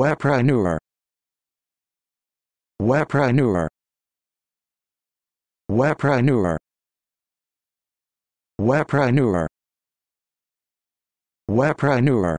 Webpreneur. Webpreneur. Webpreneur. Webpreneur. Webpreneur.